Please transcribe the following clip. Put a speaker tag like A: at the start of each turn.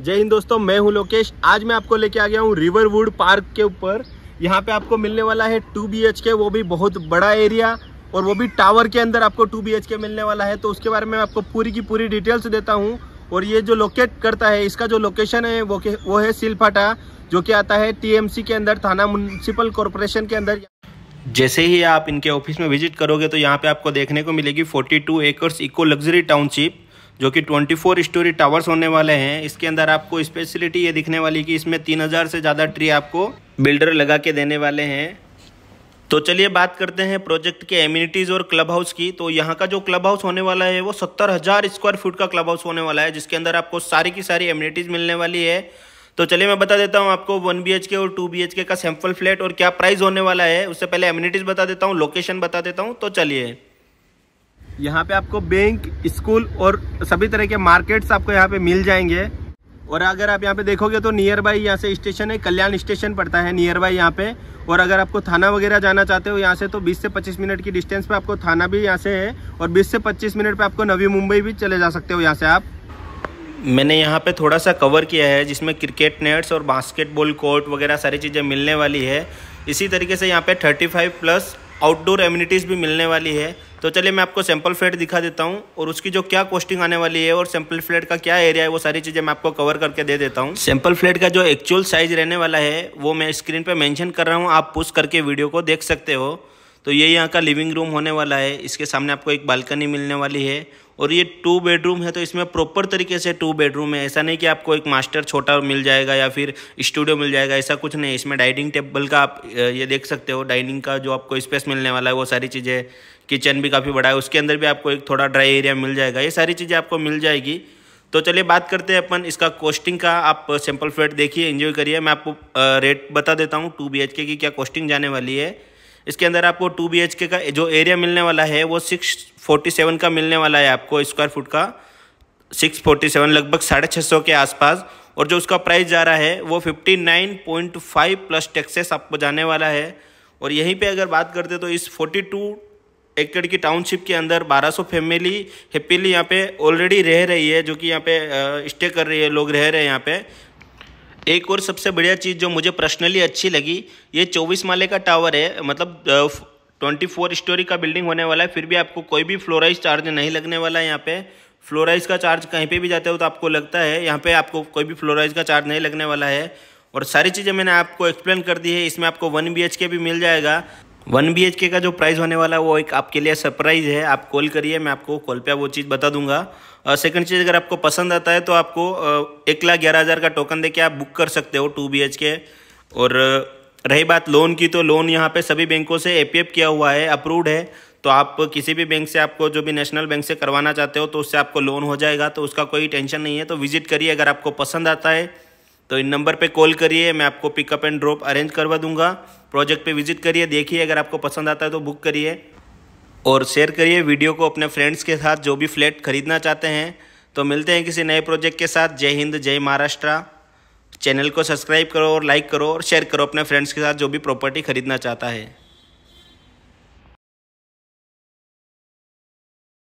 A: जय हिंद दोस्तों मैं हूं लोकेश आज मैं आपको लेके आ गया हूं रिवरवुड पार्क के ऊपर यहाँ पे आपको मिलने वाला है टू बी के वो भी बहुत बड़ा एरिया और वो भी टावर के अंदर आपको टू बी के मिलने वाला है तो उसके बारे में आपको पूरी की पूरी डिटेल्स देता हूँ और ये जो लोकेट करता है इसका जो लोकेशन है वो वो है सिलफाटा जो कि आता है टी के अंदर थाना म्यूनसिपल कॉरपोरेशन के अंदर जैसे ही आप इनके ऑफिस में विजिट करोगे तो यहाँ पे आपको देखने को मिलेगी 42 एकर्स इको लग्जरी टाउनशिप जो कि 24 स्टोरी टावर्स होने वाले हैं इसके अंदर आपको स्पेशलिटी ये दिखने वाली कि इसमें 3000 से ज़्यादा ट्री आपको बिल्डर लगा के देने वाले हैं तो चलिए बात करते हैं प्रोजेक्ट के एम्यूनिटीज़ और क्लब हाउस की तो यहाँ का जो क्लब हाउस होने वाला है वो सत्तर हज़ार स्क्वायर फुट का क्लब हाउस होने वाला है जिसके अंदर आपको सारी की सारी एम्यूनिटीज़ मिलने वाली है तो चलिए मैं बता देता हूँ आपको वन बी के और टू बी का सैम्पल फ्लैट और क्या प्राइस होने वाला है उससे पहले एम्यूनिटीज़ बता देता हूँ लोकेशन बता देता हूँ तो चलिए यहाँ पे आपको बैंक स्कूल और सभी तरह के मार्केट्स आपको यहाँ पे मिल जाएंगे और अगर आप यहाँ पे देखोगे तो नियर बाई यहाँ से स्टेशन है कल्याण स्टेशन पड़ता है नियर बाई यहाँ पे और अगर आपको थाना वगैरह जाना चाहते हो यहाँ से तो 20 से 25 मिनट की डिस्टेंस पे आपको थाना भी यहाँ से है और 20 से 25 मिनट पे आपको नवी मुंबई भी चले जा सकते हो यहाँ से आप मैंने यहाँ पे थोड़ा सा कवर किया है जिसमें क्रिकेट नेट्स और बास्केटबॉल कोर्ट वगैरह सारी चीज़ें मिलने वाली है इसी तरीके से यहाँ पे थर्टी प्लस आउटडोर एम्यूनिटीज़ भी मिलने वाली है तो चलिए मैं आपको सैम्पल फ्लैट दिखा देता हूँ और उसकी जो क्या कॉस्टिंग आने वाली है और सैम्पल फ्लैट का क्या एरिया है वो सारी चीज़ें मैं आपको कवर करके दे देता हूँ सैम्पल फ्लैट का जो एक्चुअल साइज रहने वाला है वो मैं स्क्रीन पर मैंशन कर रहा हूँ आप पुश करके वीडियो को देख सकते हो तो ये यहाँ का लिविंग रूम होने वाला है इसके सामने आपको एक बालकनी मिलने वाली है और ये टू बेडरूम है तो इसमें प्रॉपर तरीके से टू बेडरूम है ऐसा नहीं कि आपको एक मास्टर छोटा मिल जाएगा या फिर स्टूडियो मिल जाएगा ऐसा कुछ नहीं इसमें डाइनिंग टेबल का आप ये देख सकते हो डाइनिंग का जो आपको स्पेस मिलने वाला है वो सारी चीज़ें किचन भी काफ़ी बड़ा है उसके अंदर भी आपको एक थोड़ा ड्राई एरिया मिल जाएगा ये सारी चीज़ें आपको मिल जाएगी तो चलिए बात करते हैं अपन इसका कॉस्टिंग का आप सिंपल फ्लैट देखिए इन्जॉय करिए मैं आपको रेट बता देता हूँ टू बी की क्या कॉस्टिंग जाने वाली है इसके अंदर आपको टू बी का जो एरिया मिलने वाला है वो सिक्स फोर्टी सेवन का मिलने वाला है आपको स्क्वायर फुट का सिक्स फोर्टी सेवन लगभग साढ़े छः सौ के आसपास और जो उसका प्राइस जा रहा है वो fifty nine point five plus taxes आपको जाने वाला है और यहीं पे अगर बात करते तो इस फोर्टी टू एकड़ की टाउनशिप के अंदर 1200 फैमिली हैप्पीली यहाँ पे ऑलरेडी रह रही है जो कि यहाँ पे स्टे कर रही है लोग रह रहे हैं यहाँ पे एक और सबसे बढ़िया चीज़ जो मुझे पर्सनली अच्छी लगी ये चौबीस माले का टावर है मतलब ट्वेंटी फोर स्टोरी का बिल्डिंग होने वाला है फिर भी आपको कोई भी फ्लोराइज चार्ज नहीं लगने वाला है यहाँ पे फ्लोराइज का चार्ज कहीं पे भी जाते हो तो आपको लगता है यहाँ पे आपको कोई भी फ्लोराइज का चार्ज नहीं लगने वाला है और सारी चीज़ें मैंने आपको एक्सप्लेन कर दी है इसमें आपको वन बी भी मिल जाएगा वन बी एच के का जो प्राइस होने वाला है वो एक आपके लिए सरप्राइज़ है आप कॉल करिए मैं आपको कॉल पे वो चीज़ बता दूंगा सेकंड चीज़ अगर आपको पसंद आता है तो आपको एक लाख ग्यारह हज़ार का टोकन देके आप बुक कर सकते हो टू बी एच के और रही बात लोन की तो लोन यहाँ पे सभी बैंकों से ए किया हुआ है अप्रूव्ड है तो आप किसी भी बैंक से आपको जो भी नेशनल बैंक से करवाना चाहते हो तो उससे आपको लोन हो जाएगा तो उसका कोई टेंशन नहीं है तो विजिट करिए अगर आपको पसंद आता है तो इन नंबर पे कॉल करिए मैं आपको पिकअप एंड ड्रॉप अरेंज करवा दूंगा प्रोजेक्ट पे विजिट करिए देखिए अगर आपको पसंद आता है तो बुक करिए और शेयर करिए वीडियो को अपने फ्रेंड्स के साथ जो भी फ्लैट खरीदना चाहते हैं तो मिलते हैं किसी नए प्रोजेक्ट के साथ जय हिंद जय महाराष्ट्र चैनल को सब्सक्राइब करो और लाइक करो और शेयर करो अपने फ्रेंड्स के साथ जो भी प्रॉपर्टी खरीदना चाहता है